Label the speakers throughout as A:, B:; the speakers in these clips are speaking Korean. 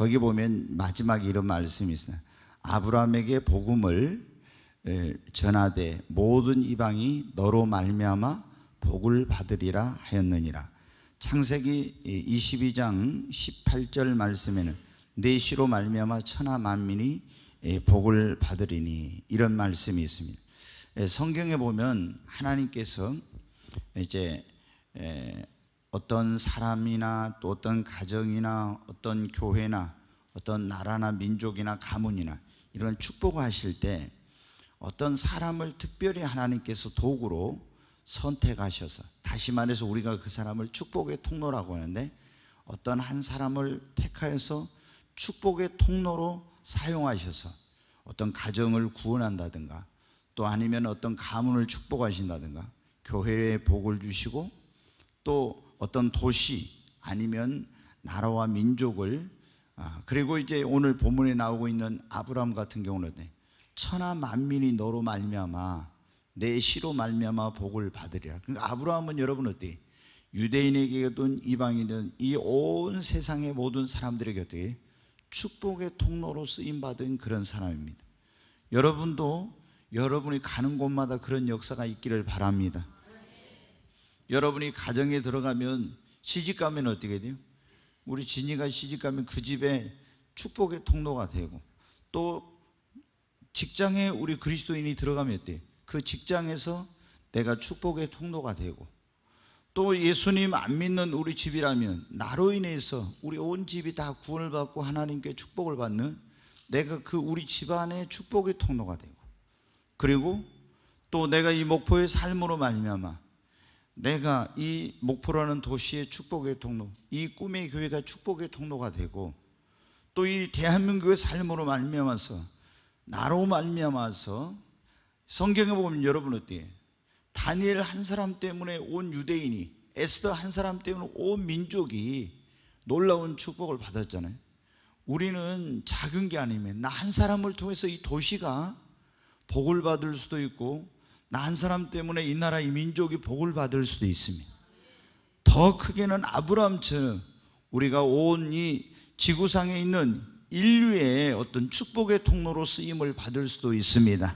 A: 거기 보면 마지막 이런 말씀이 있어요. 아브라함에게 복음을 전하되 모든 이방이 너로 말미암아 복을 받으리라 하였느니라. 창세기 22장 18절 말씀에는 내시로 말미암아 천하 만민이 복을 받으리니 이런 말씀이 있습니다. 성경에 보면 하나님께서 이제 어떤 사람이나 또 어떤 가정이나 어떤 교회나 어떤 나라나 민족이나 가문이나 이런 축복하실 때 어떤 사람을 특별히 하나님께서 도구로 선택하셔서 다시 말해서 우리가 그 사람을 축복의 통로라고 하는데 어떤 한 사람을 택하여서 축복의 통로로 사용하셔서 어떤 가정을 구원한다든가 또 아니면 어떤 가문을 축복하신다든가 교회에 복을 주시고 또 어떤 도시 아니면 나라와 민족을 아, 그리고 이제 오늘 본문에 나오고 있는 아브라함 같은 경우는 천하 만민이 너로 말미암아 내 시로 말미암아 복을 받으리라. 그러니까 아브라함은 여러분 어때? 유대인에게든 이방인이든 이 온 세상의 모든 사람들에게 어떻게 축복의 통로로 쓰임 받은 그런 사람입니다. 여러분도 여러분이 가는 곳마다 그런 역사가 있기를 바랍니다. 여러분이 가정에 들어가면 시집 가면 어떻게 돼요? 우리 진이가 시집 가면 그 집에 축복의 통로가 되고 또 직장에 우리 그리스도인이 들어가면 어때? 그 직장에서 내가 축복의 통로가 되고 또 예수님 안 믿는 우리 집이라면 나로 인해서 우리 온 집이 다 구원을 받고 하나님께 축복을 받는 내가 그 우리 집안의 축복의 통로가 되고 그리고 또 내가 이 목포의 삶으로 말미암아 내가 이 목포라는 도시의 축복의 통로, 이 꿈의 교회가 축복의 통로가 되고 또 이 대한민국의 삶으로 말미암아서 나로 말미암아서 성경에 보면 여러분 어때요? 다니엘 한 사람 때문에 온 유대인이 에스더 한 사람 때문에 온 민족이 놀라운 축복을 받았잖아요. 우리는 작은 게 아니면 나 한 사람을 통해서 이 도시가 복을 받을 수도 있고 나한 사람 때문에 이 나라 이 민족이 복을 받을 수도 있습니다. 더 크게는 아브라함처럼 우리가 온 이 지구상에 있는 인류의 어떤 축복의 통로로 쓰임을 받을 수도 있습니다.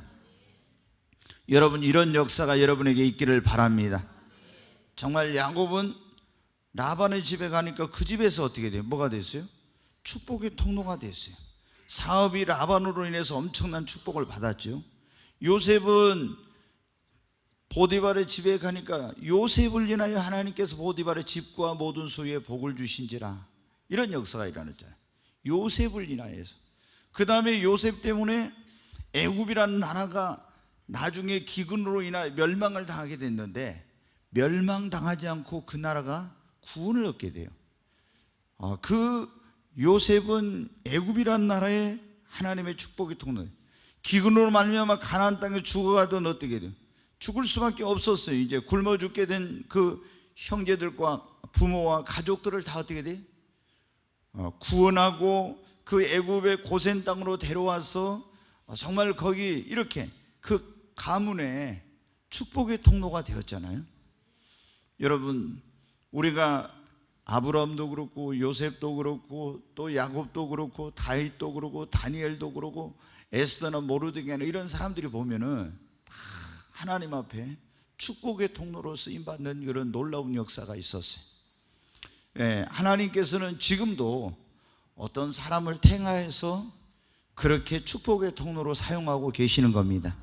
A: 여러분 이런 역사가 여러분에게 있기를 바랍니다. 정말 야곱은 라반의 집에 가니까 그 집에서 어떻게 돼요? 뭐가 됐어요? 축복의 통로가 됐어요. 사업이 라반으로 인해서 엄청난 축복을 받았죠. 요셉은 보디발의 집에 가니까 요셉을 인하여 하나님께서 보디발의 집과 모든 소유에 복을 주신지라 이런 역사가 일어났잖아요 요셉을 인하여서 그 다음에 요셉 때문에 애굽이라는 나라가 나중에 기근으로 인하여 멸망을 당하게 됐는데 멸망당하지 않고 그 나라가 구원을 얻게 돼요 아, 그 요셉은 애굽이라는 나라에 하나님의 축복이 통로해 기근으로 말미암아 가나안 땅에 죽어가던 어떻게 돼요? 죽을 수밖에 없었어요. 이제 굶어 죽게 된 그 형제들과 부모와 가족들을 다 어떻게 돼? 어, 구원하고 그 애굽의 고센 땅으로 데려와서 어, 정말 거기 이렇게 그 가문에 축복의 통로가 되었잖아요. 여러분 우리가 아브라함도 그렇고 요셉도 그렇고 또 야곱도 그렇고 다윗도 그렇고 다니엘도 그렇고 에스더나 모르드게나 이런 사람들이 보면은 다 하나님 앞에 축복의 통로로 쓰임받는 이런 놀라운 역사가 있었어요. 예, 하나님께서는 지금도 어떤 사람을 탱하해서 그렇게 축복의 통로로 사용하고 계시는 겁니다.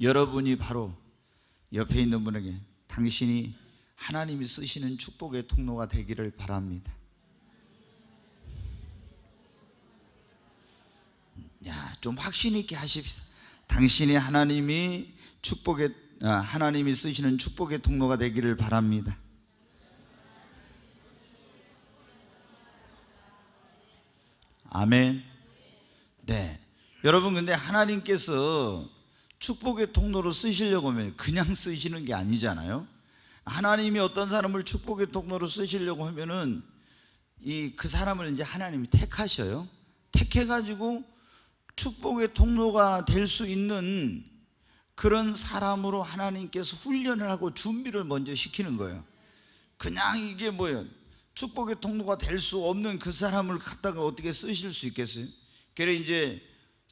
A: 여러분이 바로 옆에 있는 분에게 당신이 하나님이 쓰시는 축복의 통로가 되기를 바랍니다. 야, 좀 확신 있게 하십시오. 당신이 하나님이 축복의 어, 하나님이 쓰시는 축복의 통로가 되기를 바랍니다. 아멘. 네. 여러분 근데 하나님께서 축복의 통로로 쓰시려고 하면 그냥 쓰시는 게 아니잖아요. 하나님이 어떤 사람을 축복의 통로로 쓰시려고 하면은 이 그 사람을 이제 하나님이 택하셔요. 택해 가지고 축복의 통로가 될 수 있는 그런 사람으로 하나님께서 훈련을 하고 준비를 먼저 시키는 거예요. 그냥 이게 뭐예요? 축복의 통로가 될 수 없는 그 사람을 갖다가 어떻게 쓰실 수 있겠어요? 그래 이제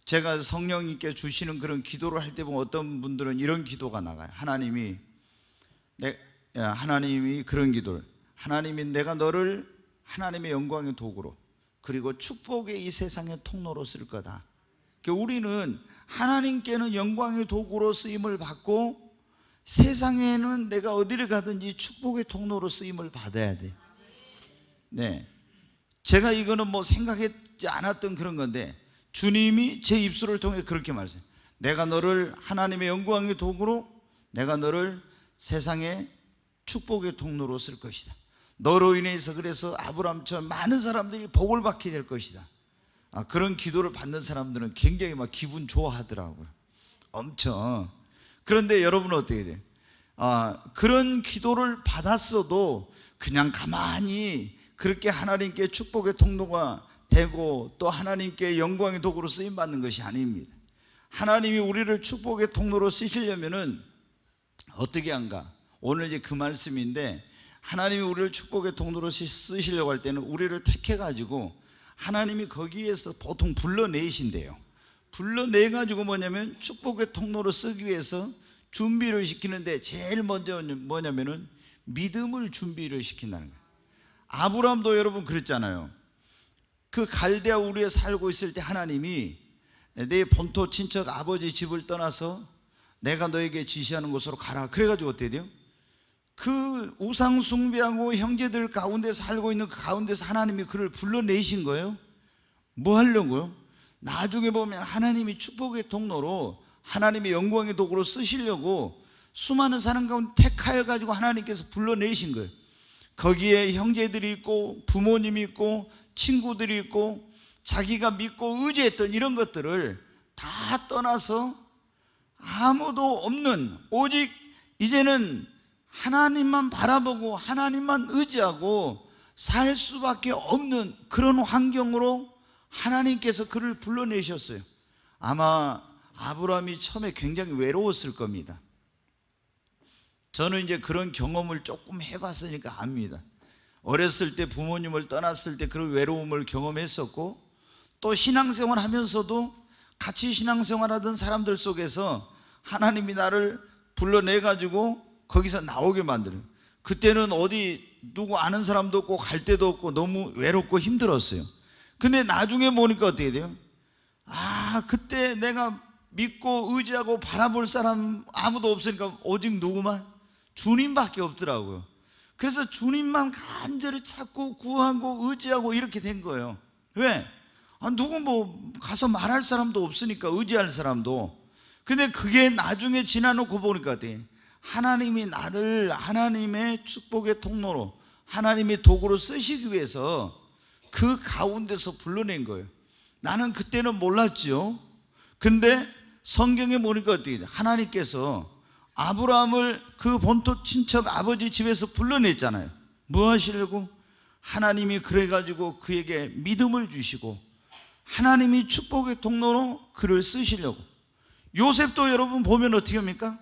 A: 제가 성령님께 주시는 그런 기도를 할 때 보면 어떤 분들은 이런 기도가 나가요. 하나님이 내 하나님이 그런 기도를 하나님이 내가 너를 하나님의 영광의 도구로 그리고 축복의 이 세상의 통로로 쓸 거다. 그 우리는 하나님께는 영광의 도구로 쓰임을 받고 세상에는 내가 어디를 가든지 축복의 통로로 쓰임을 받아야 돼. 네. 제가 이거는 뭐 생각했지 않았던 그런 건데 주님이 제 입술을 통해 그렇게 말했요 내가 너를 하나님의 영광의 도구로 내가 너를 세상의 축복의 통로로 쓸 것이다. 너로 인해서 그래서 아브람처럼 많은 사람들이 복을 받게 될 것이다. 아, 그런 기도를 받는 사람들은 굉장히 막 기분 좋아하더라고요. 엄청. 그런데 여러분은 어떻게 돼? 아, 그런 기도를 받았어도 그냥 가만히 그렇게 하나님께 축복의 통로가 되고 또 하나님께 영광의 도구로 쓰임 받는 것이 아닙니다. 하나님이 우리를 축복의 통로로 쓰시려면은 어떻게 한가? 오늘 이제 그 말씀인데 하나님이 우리를 축복의 통로로 쓰시려고 할 때는 우리를 택해 가지고 하나님이 거기에서 보통 불러내신대요. 불러내가지고 뭐냐면 축복의 통로로 쓰기 위해서 준비를 시키는데 제일 먼저 뭐냐면은 믿음을 준비를 시킨다는 거예요. 아브람도 여러분 그랬잖아요. 그 갈대아 우리에 살고 있을 때 하나님이 내 본토 친척 아버지 집을 떠나서 내가 너에게 지시하는 곳으로 가라. 그래가지고 어떻게 돼요? 그 우상 숭배하고 형제들 가운데 살고 있는 그 가운데서 하나님이 그를 불러내신 거예요. 뭐 하려고요? 나중에 보면 하나님이 축복의 통로로 하나님의 영광의 도구로 쓰시려고 수많은 사람 가운데 택하여 가지고 하나님께서 불러내신 거예요. 거기에 형제들이 있고 부모님이 있고 친구들이 있고 자기가 믿고 의지했던 이런 것들을 다 떠나서 아무도 없는 오직 이제는 하나님만 바라보고 하나님만 의지하고 살 수밖에 없는 그런 환경으로 하나님께서 그를 불러내셨어요. 아마 아브라함이 처음에 굉장히 외로웠을 겁니다. 저는 이제 그런 경험을 조금 해봤으니까 압니다. 어렸을 때 부모님을 떠났을 때 그런 외로움을 경험했었고 또 신앙생활 하면서도 같이 신앙생활 하던 사람들 속에서 하나님이 나를 불러내가지고 거기서 나오게 만드는 그때는 어디 누구 아는 사람도 없고 갈 데도 없고 너무 외롭고 힘들었어요. 근데 나중에 보니까 어떻게 돼요? 아, 그때 내가 믿고 의지하고 바라볼 사람 아무도 없으니까 오직 누구만? 주님밖에 없더라고요. 그래서 주님만 간절히 찾고 구하고 의지하고 이렇게 된 거예요. 왜? 아, 누구 뭐 가서 말할 사람도 없으니까 의지할 사람도. 근데 그게 나중에 지나놓고 보니까 돼. 하나님이 나를 하나님의 축복의 통로로 하나님의 도구로 쓰시기 위해서 그 가운데서 불러낸 거예요. 나는 그때는 몰랐지 근데 성경에 보니까 어떻게 돼? 하나님께서 아브라함을 그 본토 친척 아버지 집에서 불러냈잖아요. 뭐 하시려고? 하나님이 그래가지고 그에게 믿음을 주시고 하나님이 축복의 통로로 그를 쓰시려고. 요셉도 여러분 보면 어떻게 합니까?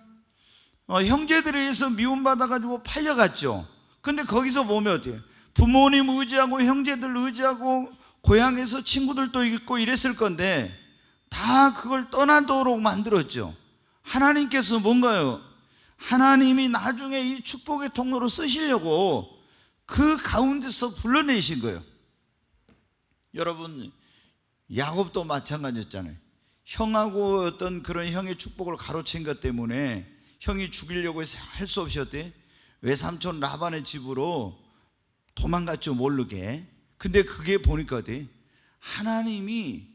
A: 어, 형제들에 의해서 미움받아가지고 팔려갔죠. 근데 거기서 보면 어때요? 부모님 의지하고 형제들 의지하고 고향에서 친구들도 있고 이랬을 건데 다 그걸 떠나도록 만들었죠. 하나님께서 뭔가요? 하나님이 나중에 이 축복의 통로로 쓰시려고 그 가운데서 불러내신 거예요. 여러분 야곱도 마찬가지였잖아요. 형하고 어떤 그런 형의 축복을 가로챈 것 때문에 형이 죽이려고 해서 할 수 없이 어때? 외삼촌 라반의 집으로 도망갔죠 모르게 근데 그게 보니까 어때? 하나님이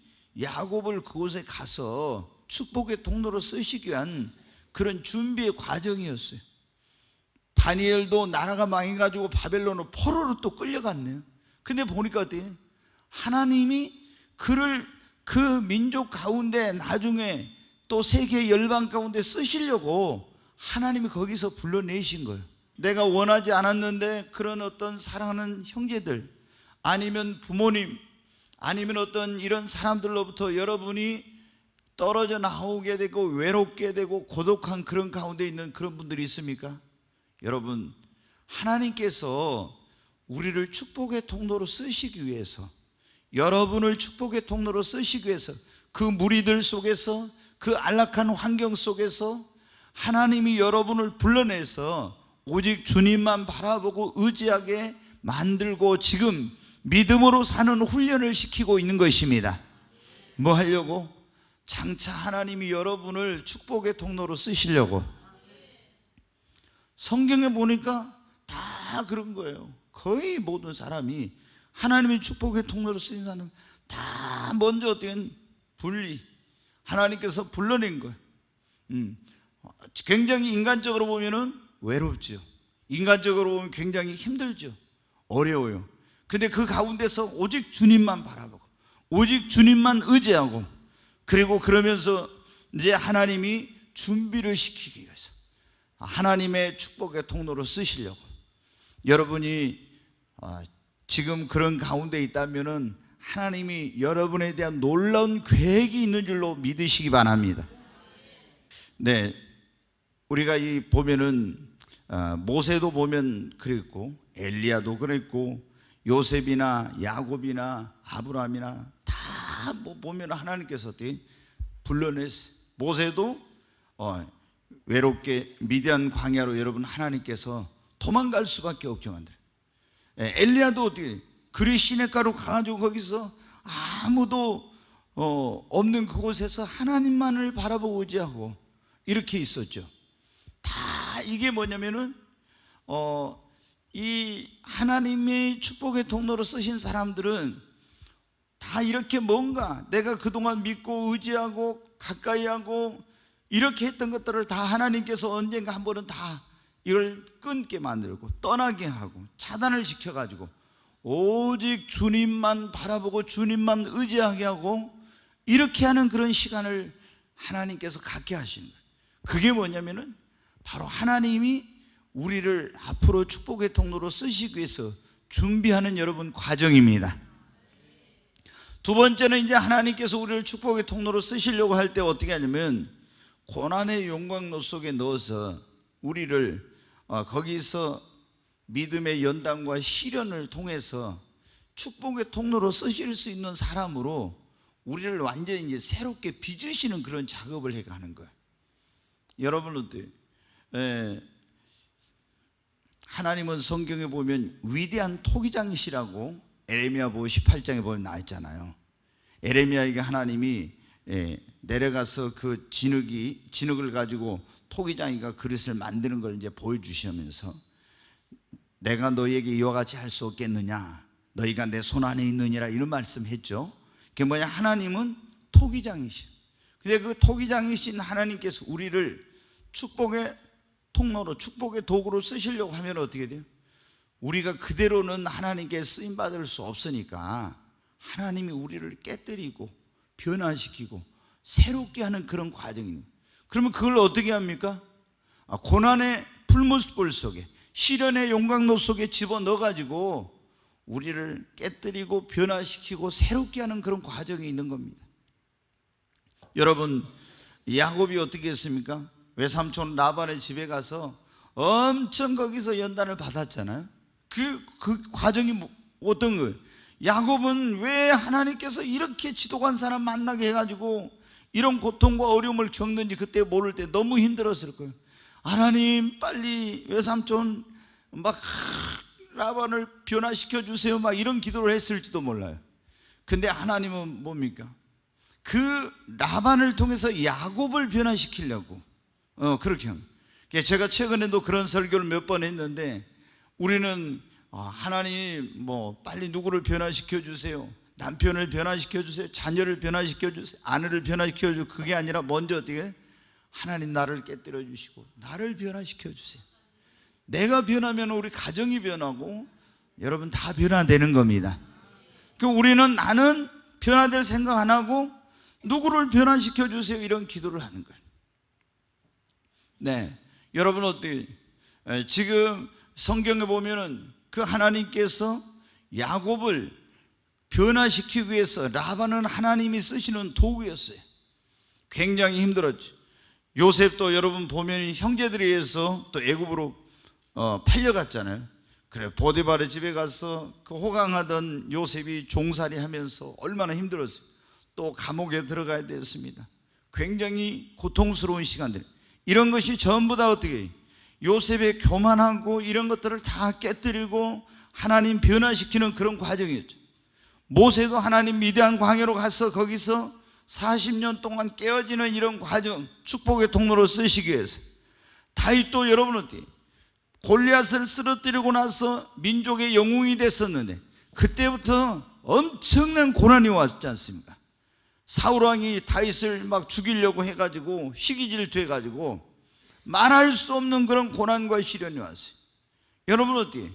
A: 야곱을 그곳에 가서 축복의 통로로 쓰시기 위한 그런 준비의 과정이었어요 다니엘도 나라가 망해가지고 바벨론으로 포로로 또 끌려갔네요 근데 보니까 어때? 하나님이 그를 그 민족 가운데 나중에 또 세계 열방 가운데 쓰시려고 하나님이 거기서 불러내신 거예요. 내가 원하지 않았는데 그런 어떤 사랑하는 형제들 아니면 부모님 아니면 어떤 이런 사람들로부터 여러분이 떨어져 나오게 되고 외롭게 되고 고독한 그런 가운데 있는 그런 분들이 있습니까? 여러분 하나님께서 우리를 축복의 통로로 쓰시기 위해서 여러분을 축복의 통로로 쓰시기 위해서 그 무리들 속에서 그 안락한 환경 속에서 하나님이 여러분을 불러내서 오직 주님만 바라보고 의지하게 만들고 지금 믿음으로 사는 훈련을 시키고 있는 것입니다. 뭐 하려고? 장차 하나님이 여러분을 축복의 통로로 쓰시려고. 성경에 보니까 다 그런 거예요. 거의 모든 사람이 하나님의 축복의 통로로 쓰인 사람 다 먼저 어떻게 분리 하나님께서 불러낸 거예요. 음. 굉장히 인간적으로 보면은 외롭죠. 인간적으로 보면 굉장히 힘들죠. 어려워요. 근데 그 가운데서 오직 주님만 바라보고, 오직 주님만 의지하고, 그리고 그러면서 이제 하나님이 준비를 시키기 위해서 하나님의 축복의 통로로 쓰시려고 여러분이 아, 지금 그런 가운데 있다면은 하나님이 여러분에 대한 놀라운 계획이 있는 줄로 믿으시기 바랍니다. 네, 우리가 이 보면은 어, 모세도 보면 그랬고 엘리야도 그랬고 요셉이나 야곱이나 아브라함이나 다 뭐 보면 하나님께서 어떻게 불러냈어요. 모세도 어, 외롭게 미대한 광야로 여러분 하나님께서 도망갈 수밖에 없게 만들어요. 예, 엘리야도 어떻게 그리 시내가로 가가지고 거기서 아무도 어, 없는 그곳에서 하나님만을 바라보고 의지하고 이렇게 있었죠. 이게 뭐냐면은 어, 이 하나님의 축복의 통로로 쓰신 사람들은 다 이렇게 뭔가 내가 그동안 믿고 의지하고 가까이 하고 이렇게 했던 것들을 다 하나님께서 언젠가 한 번은 다 이걸 끊게 만들고 떠나게 하고 차단을 시켜가지고 오직 주님만 바라보고 주님만 의지하게 하고 이렇게 하는 그런 시간을 하나님께서 갖게 하신 거예요. 그게 뭐냐면은 바로 하나님이 우리를 앞으로 축복의 통로로 쓰시기 위해서 준비하는 여러분 과정입니다. 두 번째는 이제 하나님께서 우리를 축복의 통로로 쓰시려고 할 때 어떻게 하냐면 고난의 용광로 속에 넣어서 우리를 어, 거기서 믿음의 연단과 시련을 통해서 축복의 통로로 쓰실 수 있는 사람으로 우리를 완전히 이제 새롭게 빚으시는 그런 작업을 해가는 거예요. 여러분 어때요? 에, 예. 하나님은 성경에 보면 위대한 토기장이시라고 에레미아보 18장에 보면 나 있잖아요. 에레미아에게 하나님이 에, 예, 내려가서 그 진흙이 진흙을 가지고 토기장이가 그릇을 만드는 걸 이제 보여주시면서 내가 너희에게 이와 같이 할 수 없겠느냐 너희가 내 손 안에 있느니라 이런 말씀했죠. 그게 뭐냐 하나님은 토기장이시. 근데 그 토기장이신 하나님께서 우리를 축복의 통로로 축복의 도구로 쓰시려고 하면 어떻게 돼요? 우리가 그대로는 하나님께 쓰임 받을 수 없으니까 하나님이 우리를 깨뜨리고 변화시키고 새롭게 하는 그런 과정이니 그러면 그걸 어떻게 합니까? 아, 고난의 풀무불 속에 시련의 용광로 속에 집어넣어가지고 우리를 깨뜨리고 변화시키고 새롭게 하는 그런 과정이 있는 겁니다 여러분 야곱이 어떻게 했습니까? 외삼촌 라반의 집에 가서 엄청 거기서 연단을 받았잖아요. 그, 그 과정이 뭐, 어떤 거예요? 야곱은 왜 하나님께서 이렇게 지도관 사람 만나게 해가지고 이런 고통과 어려움을 겪는지 그때 모를 때 너무 힘들었을 거예요. 하나님 빨리 외삼촌 막 라반을 변화시켜 주세요. 막 이런 기도를 했을지도 몰라요. 근데 하나님은 뭡니까? 그 라반을 통해서 야곱을 변화시키려고 어, 그렇게 합니다. 그러니까 제가 최근에도 그런 설교를 몇 번 했는데 우리는 어, 하나님 뭐 빨리 누구를 변화시켜 주세요. 남편을 변화시켜 주세요. 자녀를 변화시켜 주세요. 아내를 변화시켜 주세요. 그게 아니라 먼저 어떻게 하나님 나를 깨뜨려 주시고 나를 변화시켜 주세요. 내가 변하면 우리 가정이 변하고 여러분 다 변화되는 겁니다. 그 우리는 나는 변화될 생각 안 하고 누구를 변화시켜 주세요 이런 기도를 하는 거예요. 네. 여러분 어때? 지금 성경에 보면은 그 하나님께서 야곱을 변화시키기 위해서 라반은 하나님이 쓰시는 도구였어요. 굉장히 힘들었죠. 요셉도 여러분 보면 형제들에 의해서 또 애굽으로 어, 팔려갔잖아요. 그래 보디바르 집에 가서 그 호강하던 요셉이 종살이 하면서 얼마나 힘들었어요. 또 감옥에 들어가야 됐습니다. 굉장히 고통스러운 시간들. 이런 것이 전부 다 어떻게 요셉의 교만하고 이런 것들을 다 깨뜨리고 하나님 변화시키는 그런 과정이었죠. 모세도 하나님 미대한 광야로 가서 거기서 40년 동안 깨어지는 이런 과정 축복의 통로로 쓰시기 위해서 다윗도 여러분 어 골리앗을 쓰러뜨리고 나서 민족의 영웅이 됐었는데 그때부터 엄청난 고난이 왔지 않습니까? 사울왕이 다윗을 막 죽이려고 해가지고 시기질 돼가지고 말할 수 없는 그런 고난과 시련이 왔어요. 여러분 어때?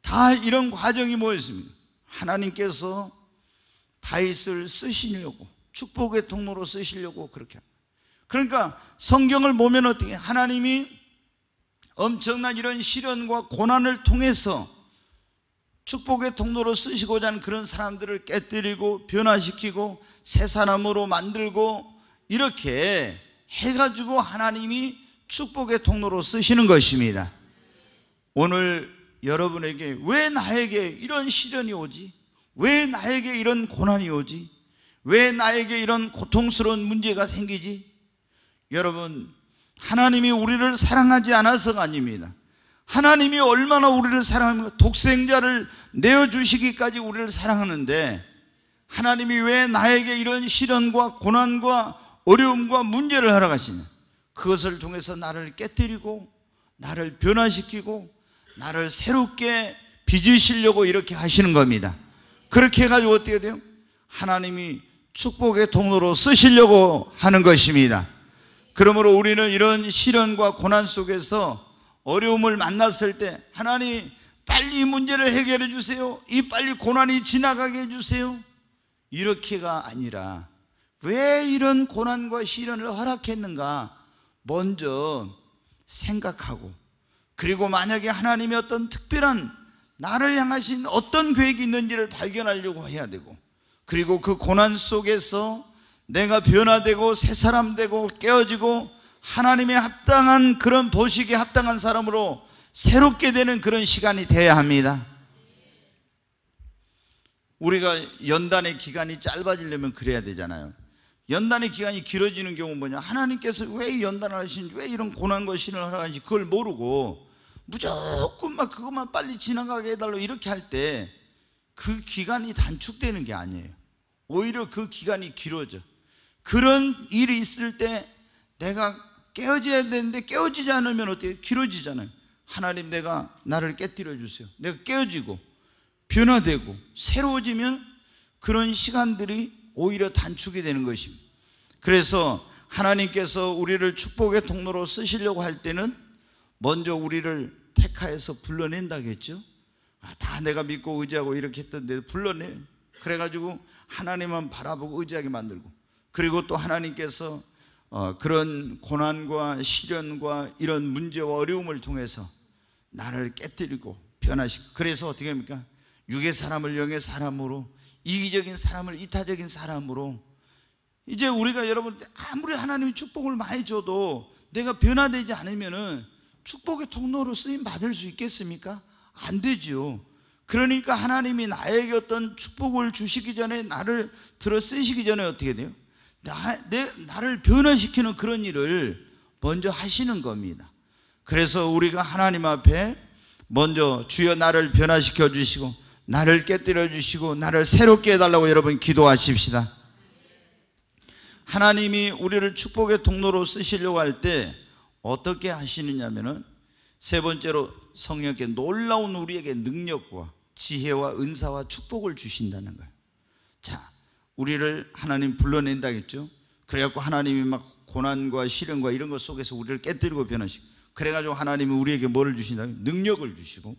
A: 다 이런 과정이 뭐였습니까? 하나님께서 다윗을 쓰시려고 축복의 통로로 쓰시려고 그렇게 합니다. 그러니까 성경을 보면 어떻게 하나님이 엄청난 이런 시련과 고난을 통해서 축복의 통로로 쓰시고자 하는 그런 사람들을 깨뜨리고 변화시키고 새 사람으로 만들고 이렇게 해가지고 하나님이 축복의 통로로 쓰시는 것입니다. 오늘 여러분에게 왜 나에게 이런 시련이 오지? 왜 나에게 이런 고난이 오지? 왜 나에게 이런 고통스러운 문제가 생기지? 여러분, 하나님이 우리를 사랑하지 않아서가 아닙니다. 하나님이 얼마나 우리를 사랑하니 독생자를 내어주시기까지 우리를 사랑하는데 하나님이 왜 나에게 이런 시련과 고난과 어려움과 문제를 하락가시냐 그것을 통해서 나를 깨뜨리고 나를 변화시키고 나를 새롭게 빚으시려고 이렇게 하시는 겁니다. 그렇게 해가지고 어떻게 돼요? 하나님이 축복의 통로로 쓰시려고 하는 것입니다. 그러므로 우리는 이런 시련과 고난 속에서 어려움을 만났을 때 하나님 빨리 이 문제를 해결해 주세요. 이 빨리 고난이 지나가게 해 주세요. 이렇게가 아니라 왜 이런 고난과 시련을 허락했는가 먼저 생각하고 그리고 만약에 하나님의 어떤 특별한 나를 향하신 어떤 계획이 있는지를 발견하려고 해야 되고 그리고 그 고난 속에서 내가 변화되고 새 사람 되고 깨어지고 하나님의 합당한 그런 보식에 합당한 사람으로 새롭게 되는 그런 시간이 돼야 합니다. 우리가 연단의 기간이 짧아지려면 그래야 되잖아요. 연단의 기간이 길어지는 경우 뭐냐? 하나님께서 왜 연단을 하신지, 왜 이런 고난과 신을 허락는지 그걸 모르고 무조건 막 그것만 빨리 지나가게 해달라고 이렇게 할 때 그 기간이 단축되는 게 아니에요. 오히려 그 기간이 길어져. 그런 일이 있을 때 내가 깨어져야 되는데 깨어지지 않으면 어떻게 길어지잖아요. 하나님 내가 나를 깨뜨려 주세요. 내가 깨어지고 변화되고 새로워지면 그런 시간들이 오히려 단축이 되는 것입니다. 그래서 하나님께서 우리를 축복의 통로로 쓰시려고 할 때는 먼저 우리를 택하에서 불러낸다겠죠. 아, 다 내가 믿고 의지하고 이렇게 했던데 불러내. 그래가지고 하나님만 바라보고 의지하게 만들고 그리고 또 하나님께서 어, 그런 고난과 시련과 이런 문제와 어려움을 통해서 나를 깨뜨리고 변화시키고 그래서 어떻게 합니까? 육의 사람을 영의 사람으로 이기적인 사람을 이타적인 사람으로 이제 우리가 여러분 아무리 하나님이 축복을 많이 줘도 내가 변화되지 않으면 축복의 통로로 쓰임 받을 수 있겠습니까? 안되지 그러니까 하나님이 나에게 어떤 축복을 주시기 전에 나를 들어 쓰시기 전에 어떻게 돼요? 나, 내, 나를 변화시키는 그런 일을 먼저 하시는 겁니다. 그래서 우리가 하나님 앞에 먼저 주여 나를 변화시켜 주시고 나를 깨뜨려 주시고 나를 새롭게 해달라고 여러분 기도하십시다. 하나님이 우리를 축복의 통로로 쓰시려고 할 때 어떻게 하시느냐면세 번째로 성령께 놀라운 우리에게 능력과 지혜와 은사와 축복을 주신다는 거예요. 자, 우리를 하나님 불러낸다했죠 그래갖고 하나님이 막 고난과 시련과 이런 것 속에서 우리를 깨뜨리고 변화시고 그래가지고 하나님이 우리에게 뭐를 주신다? 능력을 주시고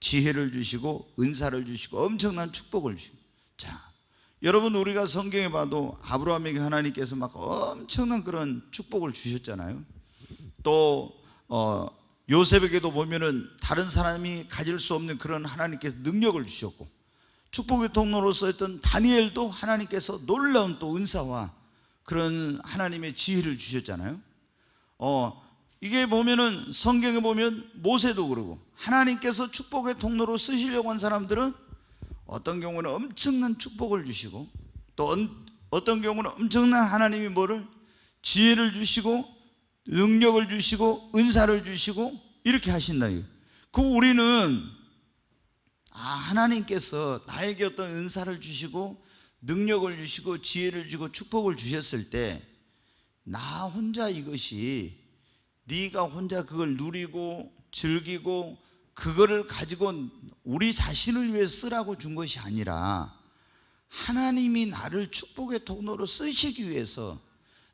A: 지혜를 주시고 은사를 주시고 엄청난 축복을 주시고 자 여러분 우리가 성경에 봐도 아브라함에게 하나님께서 막 엄청난 그런 축복을 주셨잖아요 또 어, 요셉에게도 보면은 다른 사람이 가질 수 없는 그런 하나님께서 능력을 주셨고 축복의 통로로서 했던 다니엘도 하나님께서 놀라운 또 은사와 그런 하나님의 지혜를 주셨잖아요. 어, 이게 보면은 성경에 보면 모세도 그러고 하나님께서 축복의 통로로 쓰시려고 한 사람들은 어떤 경우는 엄청난 축복을 주시고 또 어떤 경우는 엄청난 하나님이 뭐를 지혜를 주시고 능력을 주시고 은사를 주시고 이렇게 하신다. 그 우리는 아, 하나님께서 나에게 어떤 은사를 주시고 능력을 주시고 지혜를 주고 축복을 주셨을 때 나 혼자 이것이 네가 혼자 그걸 누리고 즐기고 그거를 가지고 우리 자신을 위해 쓰라고 준 것이 아니라 하나님이 나를 축복의 통로로 쓰시기 위해서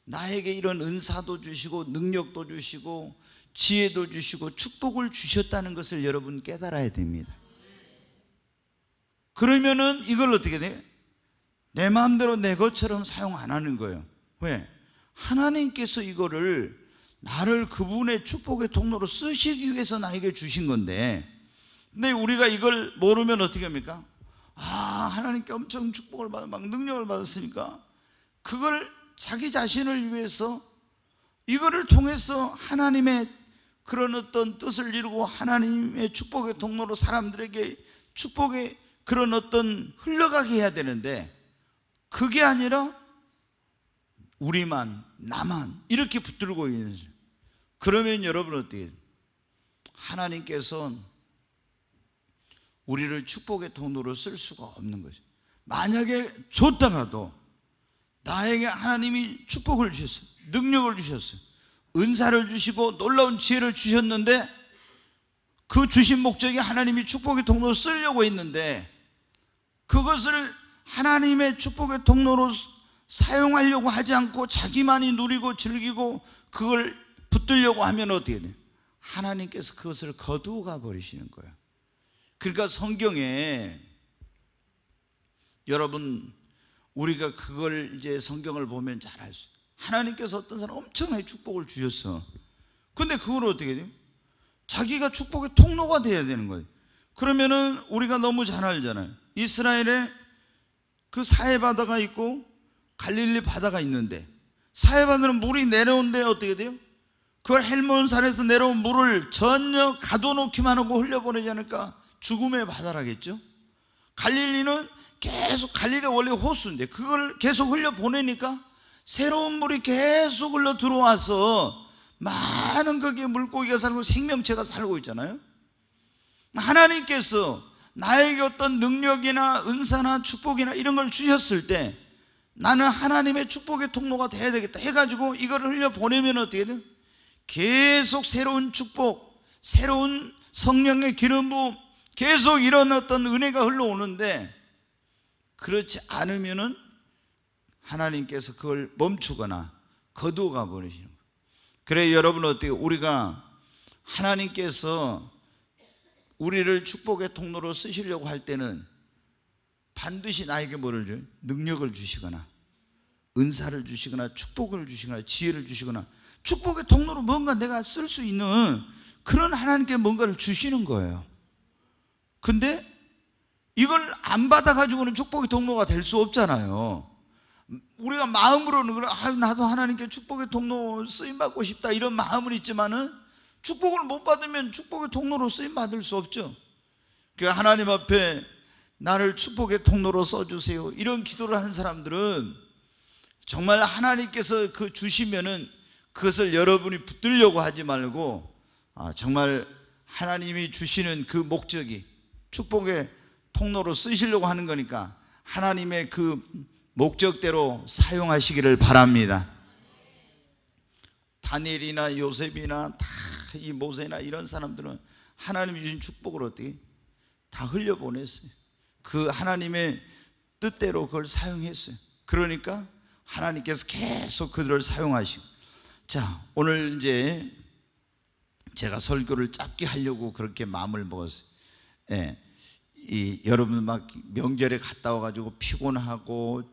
A: 나에게 이런 은사도 주시고 능력도 주시고 지혜도 주시고 축복을 주셨다는 것을 여러분 깨달아야 됩니다. 그러면은 이걸 어떻게 돼? 내 마음대로 내 것처럼 사용 안 하는 거예요. 왜? 하나님께서 이거를 나를 그분의 축복의 통로로 쓰시기 위해서 나에게 주신 건데, 근데 우리가 이걸 모르면 어떻게 합니까? 아, 하나님께 엄청 축복을 받아, 막 능력을 받았으니까, 그걸 자기 자신을 위해서, 이거를 통해서 하나님의 그런 어떤 뜻을 이루고 하나님의 축복의 통로로 사람들에게 축복의 그런 어떤 흘러가게 해야 되는데 그게 아니라 우리만 나만 이렇게 붙들고 있는 그러면 여러분 어떻게 하나님께서 우리를 축복의 통로로 쓸 수가 없는 거죠. 만약에 줬다가도 나에게 하나님이 축복을 주셨어요. 능력을 주셨어요. 은사를 주시고 놀라운 지혜를 주셨는데 그 주신 목적이 하나님이 축복의 통로로 쓰려고 했는데 그것을 하나님의 축복의 통로로 사용하려고 하지 않고 자기만이 누리고 즐기고 그걸 붙들려고 하면 어떻게 돼요? 하나님께서 그것을 거두어가 버리시는 거예요. 그러니까 성경에 여러분 우리가 그걸 이제 성경을 보면 잘 알 수. 있어요 하나님께서 어떤 사람 엄청나게 축복을 주셨어. 근데 그걸 어떻게 돼요? 자기가 축복의 통로가 돼야 되는 거예요. 그러면은 우리가 너무 잘 알잖아요. 이스라엘에 그 사해 바다가 있고 갈릴리 바다가 있는데 사해 바다는 물이 내려온데 어떻게 돼요? 그 헬몬 산에서 내려온 물을 전혀 가둬놓기만 하고 흘려보내지 않을까 죽음의 바다라겠죠. 갈릴리는 계속 갈릴리 원래 호수인데 그걸 계속 흘려보내니까 새로운 물이 계속 흘러 들어와서 많은 거기에 물고기가 살고 생명체가 살고 있잖아요. 하나님께서 나에게 어떤 능력이나 은사나 축복이나 이런 걸 주셨을 때 나는 하나님의 축복의 통로가 돼야 되겠다 해가지고 이걸 흘려보내면 어떻게 돼요? 계속 새로운 축복, 새로운 성령의 기름 부 계속 이런 어떤 은혜가 흘러오는데 그렇지 않으면은 하나님께서 그걸 멈추거나 거두어 버리시는 거예요. 그래 여러분 어떻게 우리가 하나님께서 우리를 축복의 통로로 쓰시려고 할 때는 반드시 나에게 뭐를 줘요 능력을 주시거나 은사를 주시거나 축복을 주시거나 지혜를 주시거나 축복의 통로로 뭔가 내가 쓸 수 있는 그런 하나님께 뭔가를 주시는 거예요. 근데 이걸 안 받아가지고는 축복의 통로가 될 수 없잖아요. 우리가 마음으로는 그래, 아, 나도 하나님께 축복의 통로 쓰임받고 싶다 이런 마음은 있지만은 축복을 못 받으면 축복의 통로로 쓰임 받을 수 없죠. 그 하나님 앞에 나를 축복의 통로로 써주세요. 이런 기도를 하는 사람들은 정말 하나님께서 그 주시면은 그것을 여러분이 붙들려고 하지 말고 아, 정말 하나님이 주시는 그 목적이 축복의 통로로 쓰시려고 하는 거니까 하나님의 그 목적대로 사용하시기를 바랍니다. 다니엘이나 요셉이나 다이 모세나 이런 사람들은 하나님이 주신 축복을 어떻게 다 흘려보냈어요. 그 하나님의 뜻대로 그걸 사용했어요. 그러니까 하나님께서 계속 그들을 사용하시고. 자, 오늘 이제 제가 설교를 짧게 하려고 그렇게 마음을 먹었어요. 예. 이 여러분 막 명절에 갔다 와가지고 피곤하고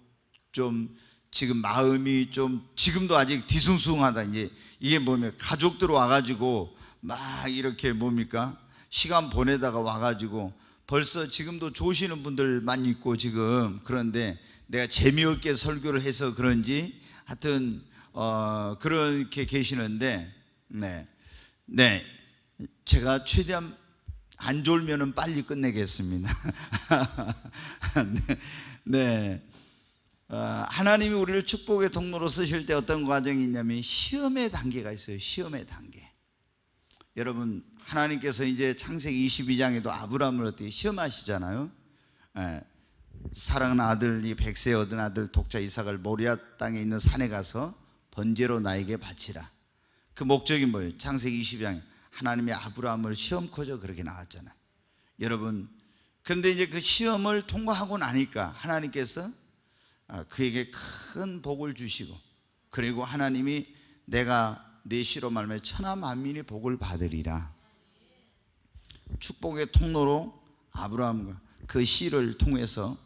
A: 좀 지금 마음이 좀 지금도 아직 뒤숭숭하다 이제 이게 뭐냐 가족들 와가지고 막 이렇게 뭡니까 시간 보내다가 와가지고 벌써 지금도 좋으시는 분들 많이 있고 지금 그런데 내가 재미없게 설교를 해서 그런지 하여튼 어 그렇게 계시는데 네 네. 제가 최대한 안 졸면은 빨리 끝내겠습니다. 네. 네. 어, 하나님이 우리를 축복의 통로로 쓰실 때 어떤 과정이 있냐면 시험의 단계가 있어요. 시험의 단계. 여러분 하나님께서 이제 창세기 22장에도 아브라함을 어떻게 시험하시잖아요. 예, 사랑하는 아들이 백세 얻은 아들 독자 이삭을 모리아 땅에 있는 산에 가서 번제로 나에게 바치라. 그 목적이 뭐예요? 창세기 22장 하나님이 아브라함을 시험코죠 그렇게 나왔잖아요. 여러분, 근데 이제 그 시험을 통과하고 나니까 하나님께서 아, 그에게 큰 복을 주시고 그리고 하나님이 내가 내 시로 말며 천하 만민이 복을 받으리라 축복의 통로로 아브라함과 그시를 통해서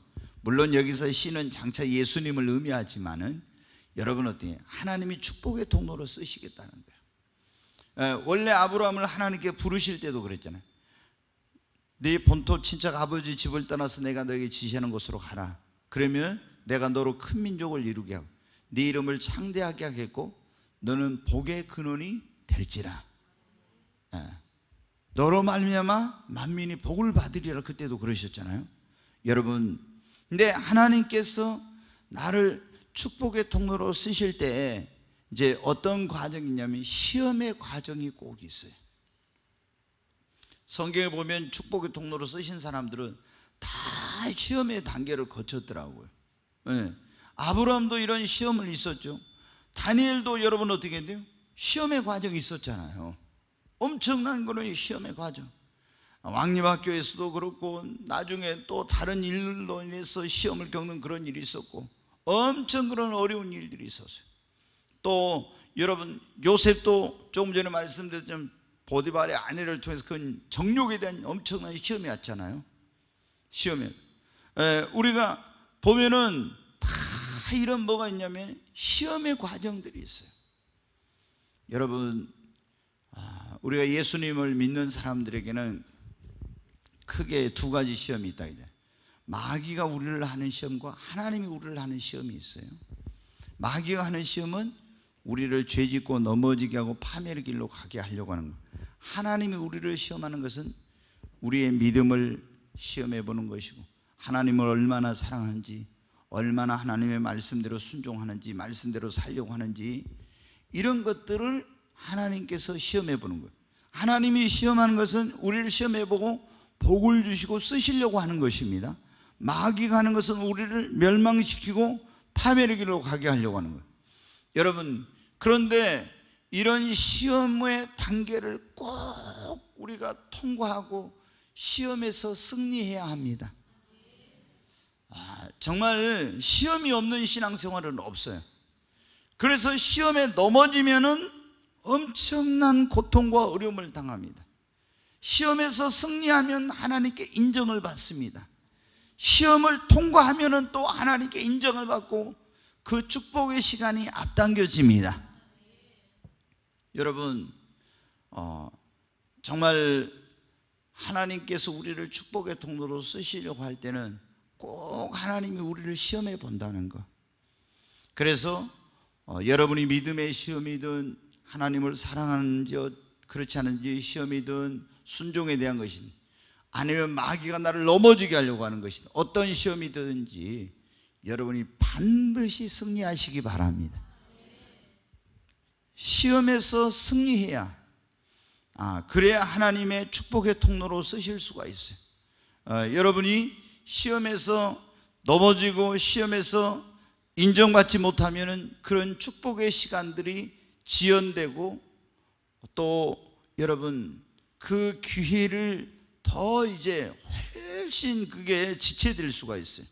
A: 물론 여기서 시는 장차 예수님을 의미하지만은 여러분 어때요? 하나님이 축복의 통로로 쓰시겠다는 거예요. 원래 아브라함을 하나님께 부르실 때도 그랬잖아요. 네 본토 친척 아버지 집을 떠나서 내가 너에게 지시하는 곳으로 가라. 그러면 내가 너로 큰 민족을 이루게 하고 네 이름을 창대하게 하겠고 너는 복의 근원이 될지라. 예. 너로 말미암아 만민이 복을 받으리라 그때도 그러셨잖아요. 여러분, 근데 하나님께서 나를 축복의 통로로 쓰실 때 이제 어떤 과정이냐면 시험의 과정이 꼭 있어요. 성경에 보면 축복의 통로로 쓰신 사람들은 다 시험의 단계를 거쳤더라고요. 예. 아브라함도 이런 시험을 있었죠. 다니엘도 여러분 어떻게 돼요? 시험의 과정이 있었잖아요. 엄청난 그런 시험의 과정. 왕립학교에서도 그렇고 나중에 또 다른 일로 인해서 시험을 겪는 그런 일이 있었고 엄청 그런 어려운 일들이 있었어요. 또 여러분 요셉도 조금 전에 말씀드렸지만 보디발의 아내를 통해서 그 정욕에 대한 엄청난 시험이 왔잖아요. 시험에 에, 예, 우리가 보면은 다 이런 뭐가 있냐면 시험의 과정들이 있어요. 여러분, 아, 우리가 예수님을 믿는 사람들에게는 크게 두 가지 시험이 있다. 이제. 마귀가 우리를 하는 시험과 하나님이 우리를 하는 시험이 있어요. 마귀가 하는 시험은 우리를 죄 짓고 넘어지게 하고 파멸의 길로 가게 하려고 하는 것. 하나님이 우리를 시험하는 것은 우리의 믿음을 시험해 보는 것이고 하나님을 얼마나 사랑하는지, 얼마나 하나님의 말씀대로 순종하는지, 말씀대로 살려고 하는지, 이런 것들을 하나님께서 시험해 보는 거예요. 하나님이 시험하는 것은 우리를 시험해 보고 복을 주시고 쓰시려고 하는 것입니다. 마귀가 하는 것은 우리를 멸망시키고 파멸의 길로 가게 하려고 하는 거예요. 여러분, 그런데 이런 시험의 단계를 꼭 우리가 통과하고 시험에서 승리해야 합니다. 아, 정말 시험이 없는 신앙생활은 없어요. 그래서 시험에 넘어지면은 엄청난 고통과 어려움을 당합니다. 시험에서 승리하면 하나님께 인정을 받습니다. 시험을 통과하면은 또 하나님께 인정을 받고 그 축복의 시간이 앞당겨집니다. 여러분, 어, 정말 하나님께서 우리를 축복의 통로로 쓰시려고 할 때는 꼭 하나님이 우리를 시험해 본다는 것. 그래서 어, 여러분이 믿음의 시험이든 하나님을 사랑하는지 그렇지 않은지 시험이든 순종에 대한 것이 아니면 마귀가 나를 넘어지게 하려고 하는 것이 어떤 시험이든지 여러분이 반드시 승리하시기 바랍니다. 시험에서 승리해야 아 그래야 하나님의 축복의 통로로 쓰실 수가 있어요. 어, 여러분이 시험에서 넘어지고 시험에서 인정받지 못하면 그런 축복의 시간들이 지연되고 또 여러분 그 기회를 더 이제 훨씬 그게 지체될 수가 있어요.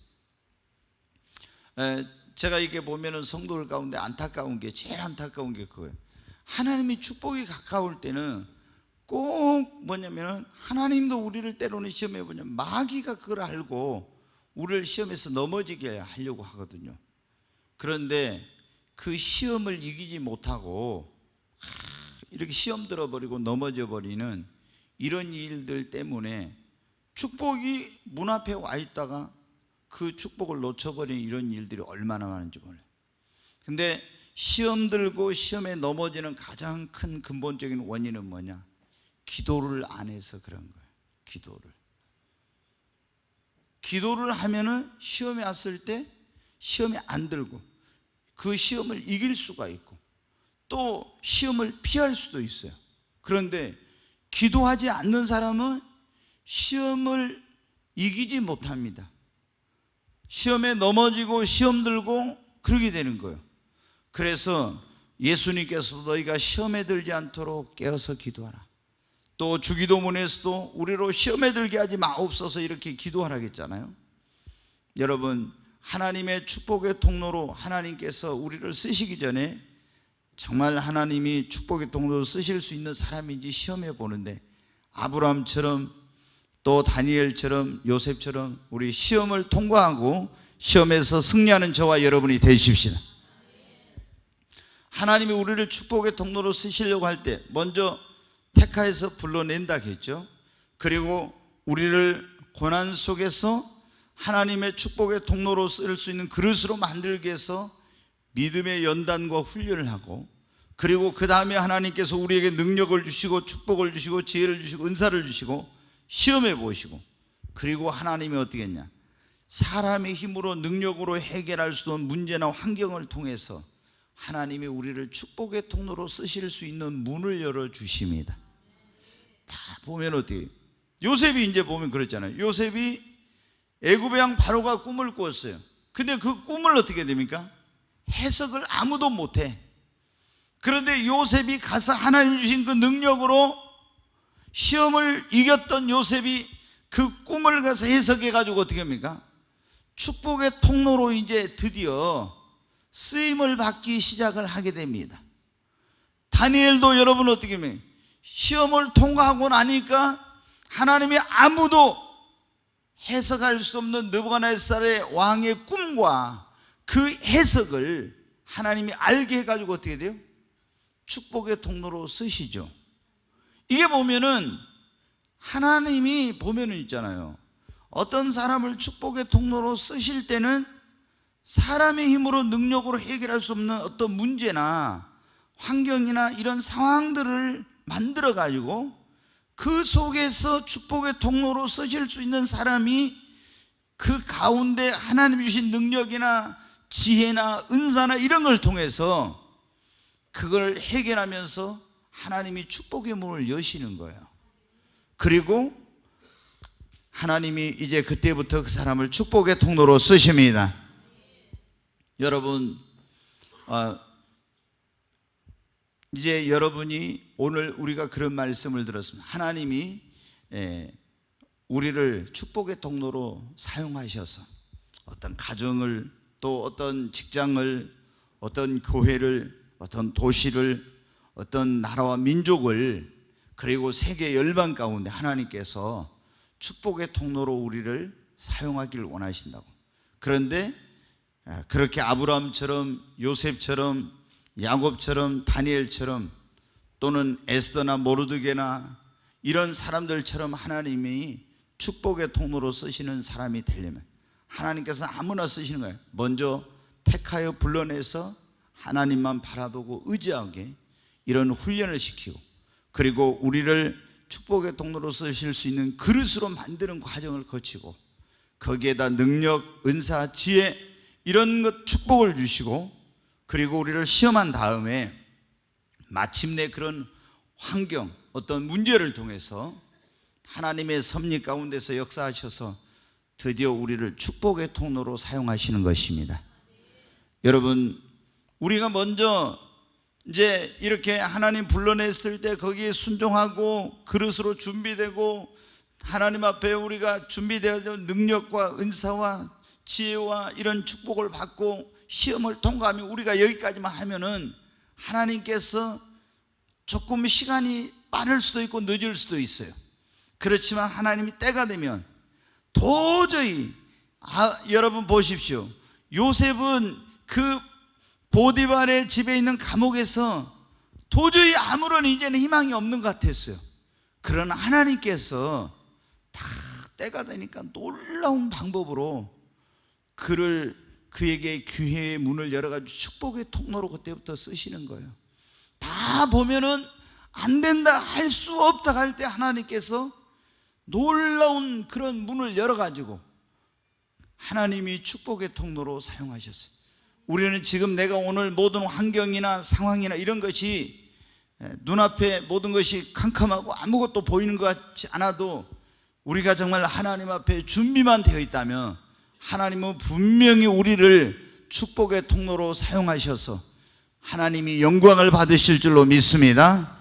A: 제가 이렇게 보면 성도들 가운데 안타까운 게 제일 안타까운 게 그거예요. 하나님이 축복이 가까울 때는 꼭 뭐냐면은 하나님도 우리를 때로는 시험해 보면 마귀가 그걸 알고 우리를 시험해서 넘어지게 하려고 하거든요. 그런데 그 시험을 이기지 못하고 이렇게 시험 들어버리고 넘어져 버리는 이런 일들 때문에 축복이 문 앞에 와 있다가 그 축복을 놓쳐버린 이런 일들이 얼마나 많은지 몰라요. 근데 시험 들고 시험에 넘어지는 가장 큰 근본적인 원인은 뭐냐? 기도를 안 해서 그런 거예요. 기도를. 기도를 하면은 시험에 왔을 때시험에안 들고 그 시험을 이길 수가 있고 또 시험을 피할 수도 있어요. 그런데 기도하지 않는 사람은 시험을 이기지 못합니다. 시험에 넘어지고 시험 들고 그러게 되는 거예요. 그래서 예수님께서 너희가 시험에 들지 않도록 깨어서 기도하라. 또 주기도문에서도 우리로 시험에 들게 하지 마옵소서 이렇게 기도하라겠잖아요. 여러분 하나님의 축복의 통로로 하나님께서 우리를 쓰시기 전에 정말 하나님이 축복의 통로로 쓰실 수 있는 사람인지 시험해 보는데 아브라함처럼 또 다니엘처럼 요셉처럼 우리 시험을 통과하고 시험에서 승리하는 저와 여러분이 되십시다. 하나님이 우리를 축복의 통로로 쓰시려고 할 때 먼저 택하에서 불러낸다 했죠. 그리고 우리를 고난 속에서 하나님의 축복의 통로로 쓸 수 있는 그릇으로 만들기 위해서 믿음의 연단과 훈련을 하고 그리고 그 다음에 하나님께서 우리에게 능력을 주시고 축복을 주시고 지혜를 주시고 은사를 주시고 시험해 보시고 그리고 하나님이 어떻게 했냐 사람의 힘으로 능력으로 해결할 수 없는 문제나 환경을 통해서 하나님이 우리를 축복의 통로로 쓰실 수 있는 문을 열어 주십니다. 자, 보면 어떻게 요셉이 이제 보면 그렇잖아요. 요셉이 애굽의 왕 바로가 꿈을 꾸었어요. 근데 그 꿈을 어떻게 됩니까? 해석을 아무도 못 해. 그런데 요셉이 가서 하나님 주신 그 능력으로 시험을 이겼던 요셉이 그 꿈을 가서 해석해 가지고 어떻게 합니까? 축복의 통로로 이제 드디어 쓰임을 받기 시작을 하게 됩니다. 다니엘도 여러분 어떻게 합니까? 시험을 통과하고 나니까 하나님이 아무도 해석할 수 없는 느부갓네살의 왕의 꿈과 그 해석을 하나님이 알게 해가지고 어떻게 돼요? 축복의 통로로 쓰시죠. 이게 보면은 하나님이 보면은 있잖아요. 어떤 사람을 축복의 통로로 쓰실 때는 사람의 힘으로 능력으로 해결할 수 없는 어떤 문제나 환경이나 이런 상황들을 만들어 가지고 그 속에서 축복의 통로로 쓰실 수 있는 사람이 그 가운데 하나님 주신 능력이나 지혜나 은사나 이런 걸 통해서 그걸 해결하면서 하나님이 축복의 문을 여시는 거예요. 그리고 하나님이 이제 그때부터 그 사람을 축복의 통로로 쓰십니다. 여러분 어, 이제 여러분이 오늘 우리가 그런 말씀을 들었습니다. 하나님이 예, 우리를 축복의 통로로 사용하셔서 어떤 가정을 또 어떤 직장을 어떤 교회를 어떤 도시를 어떤 나라와 민족을 그리고 세계 열방 가운데 하나님께서 축복의 통로로 우리를 사용하기를 원하신다고. 그런데 아, 그렇게 아브라함처럼 요셉처럼 야곱처럼 다니엘처럼 또는 에스더나 모르드게나 이런 사람들처럼 하나님이 축복의 통로로 쓰시는 사람이 되려면 하나님께서 아무나 쓰시는 거예요. 먼저 택하여 불러내서 하나님만 바라보고 의지하게 이런 훈련을 시키고 그리고 우리를 축복의 통로로 쓰실 수 있는 그릇으로 만드는 과정을 거치고 거기에다 능력, 은사, 지혜 이런 것 축복을 주시고 그리고 우리를 시험한 다음에 마침내 그런 환경, 어떤 문제를 통해서 하나님의 섭리 가운데서 역사하셔서 드디어 우리를 축복의 통로로 사용하시는 것입니다. 여러분, 우리가 먼저 이제 이렇게 하나님 불러냈을 때 거기에 순종하고 그릇으로 준비되고 하나님 앞에 우리가 준비되어 능력과 은사와 지혜와 이런 축복을 받고 시험을 통과하면 우리가 여기까지만 하면은 하나님께서 조금 시간이 빠를 수도 있고 늦을 수도 있어요. 그렇지만 하나님이 때가 되면 도저히 아, 여러분 보십시오. 요셉은 그 보디발의 집에 있는 감옥에서 도저히 아무런 이제는 희망이 없는 것 같았어요. 그러나 하나님께서 다 때가 되니까 놀라운 방법으로 그를 그에게 기회의 문을 열어가지고 축복의 통로로 그때부터 쓰시는 거예요. 다 보면은 안 된다, 할 수 없다 할 때 하나님께서 놀라운 그런 문을 열어가지고 하나님이 축복의 통로로 사용하셨어요. 우리는 지금 내가 오늘 모든 환경이나 상황이나 이런 것이 눈앞에 모든 것이 캄캄하고 아무것도 보이는 것 같지 않아도 우리가 정말 하나님 앞에 준비만 되어 있다면 하나님은 분명히 우리를 축복의 통로로 사용하셔서 하나님이 영광을 받으실 줄로 믿습니다.